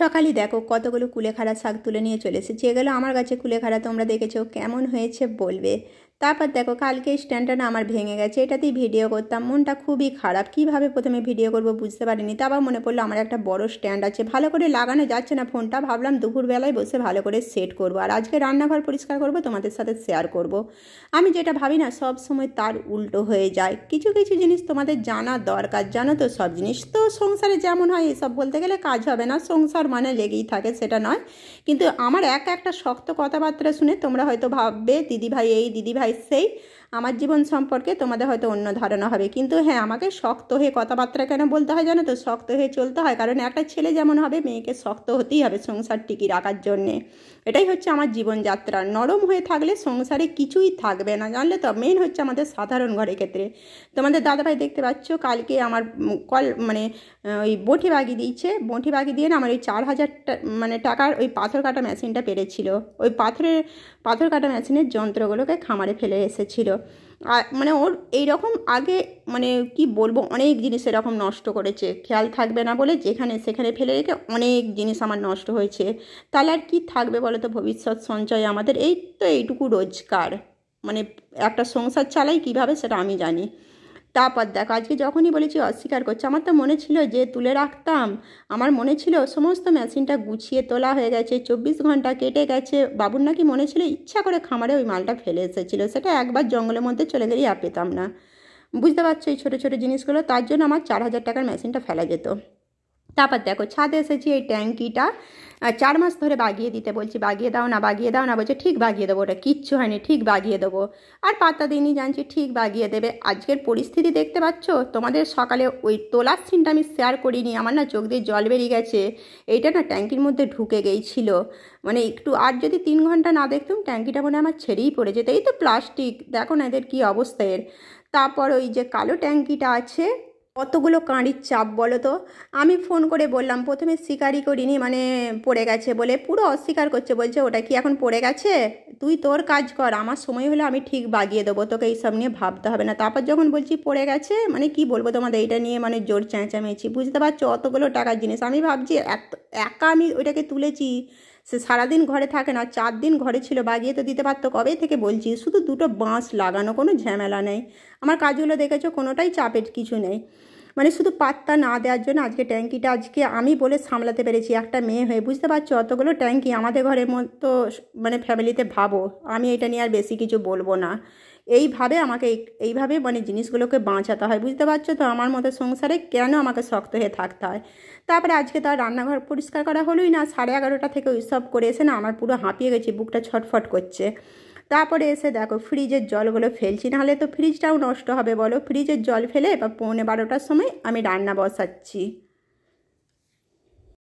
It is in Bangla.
সকালে দেখো কতগুলো কুলেখাড়া শাক তুলে নিয়ে চলেছে যেগুলো আমার কাছে কুলেখাড়া তোমরা দেখেছো কেমন হয়েছে বলবে তারপর দেখো কালকে স্ট্যান্ডটা আমার ভেঙে গেছে এটাতেই ভিডিও করতাম মনটা খুবই খারাপ কিভাবে প্রথমে ভিডিও করব বুঝতে পারিনি তারপর মনে পড়লো আমার একটা বড় স্ট্যান্ড আছে ভালো করে লাগানো যাচ্ছে না ফোনটা ভাবলাম দুপুরবেলায় বসে ভালো করে সেট করব আর আজকে রান্নাঘর পরিষ্কার করব তোমাদের সাথে শেয়ার করব। আমি যেটা ভাবি না সব সময় তার উল্টো হয়ে যায় কিছু কিছু জিনিস তোমাদের জানা দরকার জানো তো সব জিনিস তো সংসারে যেমন হয় এসব বলতে গেলে কাজ হবে না সংসার মানে লেগেই থাকে সেটা নয় কিন্তু আমার এক একটা শক্ত কথাবার্তা শুনে তোমরা হয়তো ভাববে দিদিভাই এই দিদিভাই sei আমার জীবন সম্পর্কে তোমাদের হয়তো অন্য ধারণা হবে কিন্তু হ্যাঁ আমাকে শক্ত হয়ে কথাবার্তা কেন বলতে হয় জানো তো শক্ত হয়ে চলতে হয় কারণ একটা ছেলে যেমন হবে মেয়েকে শক্ত হতেই হবে সংসার টিকি রাখার জন্যে এটাই হচ্ছে আমার জীবনযাত্রা নরম হয়ে থাকলে সংসারে কিছুই থাকবে না জানলে তো মেন হচ্ছে আমাদের সাধারণ ঘরের ক্ষেত্রে তোমাদের দাদাভাই দেখতে পাচ্ছ কালকে আমার কল মানে ওই বটি বাগি দিয়েছে বটি বাগি দিয়ে না আমার ওই চার হাজার মানে টাকার ওই পাথর কাটা মেশিনটা পেরেছিল ওই পাথরের পাথর কাটা মেশিনের যন্ত্রগুলোকে খামারে ফেলে এসেছিল মানে ওর এইরকম আগে মানে কি বলবো অনেক জিনিস এরকম নষ্ট করেছে খেয়াল থাকবে না বলে যেখানে সেখানে ফেলে রেখে অনেক জিনিস আমার নষ্ট হয়েছে তাহলে আর কী থাকবে বলো তো ভবিষ্যৎ সঞ্চয় আমাদের এই তো এইটুকু রোজগার মানে একটা সংসার চালাই কিভাবে সেটা আমি জানি তারপর দেখো আজকে যখনই বলেছি অস্বীকার করছে আমার তো মনে ছিল যে তুলে রাখতাম আমার মনে ছিল সমস্ত মেশিনটা গুছিয়ে তোলা হয়ে গেছে চব্বিশ ঘন্টা কেটে গেছে বাবুর নাকি মনে ছিল ইচ্ছা করে খামারে ওই মালটা ফেলে এসেছিলো সেটা একবার জঙ্গলের মধ্যে চলে গেলেই আর পেতাম না বুঝতে পারছো এই ছোটো ছোটো জিনিসগুলো তার জন্য আমার চার হাজার টাকার মেশিনটা ফেলা যেত তারপর দেখো ছাদে এসেছি এই ট্যাঙ্কিটা চার মাস ধরে বাগিয়ে দিতে বলছি বাগিয়ে দাও না বাগিয়ে দাও না বলছে ঠিক বাগিয়ে দেবো ওটা কিচ্ছু হয়নি ঠিক বাগিয়ে দেবো আর পাতা দিনই জানছি ঠিক বাগিয়ে দেবে আজকের পরিস্থিতি দেখতে পাচ্ছ তোমাদের সকালে ওই তোলার সিনটা আমি শেয়ার করিনি আমার না চোখ দিয়ে জল বেরিয়ে গেছে এইটা না ট্যাঙ্কির মধ্যে ঢুকে গেইছিল মানে একটু আর যদি তিন ঘন্টা না দেখতাম ট্যাঙ্কিটা মনে আমার ছেড়েই পড়ে যেত এই তো প্লাস্টিক দেখো না এদের কী অবস্থা এর তারপর ওই যে কালো ট্যাঙ্কিটা আছে কতগুলো কাঁড়ির চাপ বলো তো আমি ফোন করে বললাম প্রথমে স্বীকারই করিনি মানে পড়ে গেছে বলে পুরো অস্বীকার করছে বলছে ওটা কি এখন পড়ে গেছে তুই তোর কাজ কর আমার সময় হলে আমি ঠিক বাগিয়ে দেবো তোকে এইসব নিয়ে ভাবতে হবে না তারপর যখন বলছি পড়ে গেছে মানে কি বলবো তোমাদের এটা নিয়ে মানে জোর চেঁচামেচি বুঝতে পারছো অতগুলো টাকার জিনিস আমি ভাবছি এত একা আমি ওইটাকে তুলেছি সে সারাদিন ঘরে থাকে না চার দিন ঘরে ছিল বাগিয়ে তো দিতে পারতো কবে থেকে বলছি শুধু দুটো বাঁশ লাগানো কোনো ঝামেলা নেই আমার কাজগুলো দেখেছো কোনোটাই চাপের কিছু নেই মানে শুধু পাত্তা না দেওয়ার জন্য আজকে ট্যাঙ্কিটা আজকে আমি বলে সামলাতে পেরেছি একটা মেয়ে হয়ে বুঝতে পারছো অতগুলো ট্যাঙ্কি আমাদের ঘরের মতো মানে ফ্যামিলিতে ভাবো আমি এটা নিয়ে আর বেশি কিছু বলবো না এইভাবে আমাকে এইভাবে মানে জিনিসগুলোকে বাঁচাতে হয় বুঝতে পারছো তো আমার মতো সংসারে কেন আমাকে শক্ত হয়ে থাকতে হয় তারপরে আজকে তার রান্নাঘর পরিষ্কার করা হলোই না সাড়ে এগারোটা থেকে ওইসব করে এসে না আমার পুরো হাঁপিয়ে গেছি বুকটা ছটফট করছে তারপরে এসে দেখো ফ্রিজের জলগুলো ফেলছি নাহলে তো ফ্রিজটাও নষ্ট হবে বলো ফ্রিজের জল ফেলে বা পৌনে বারোটার সময় আমি রান্না বসাচ্ছি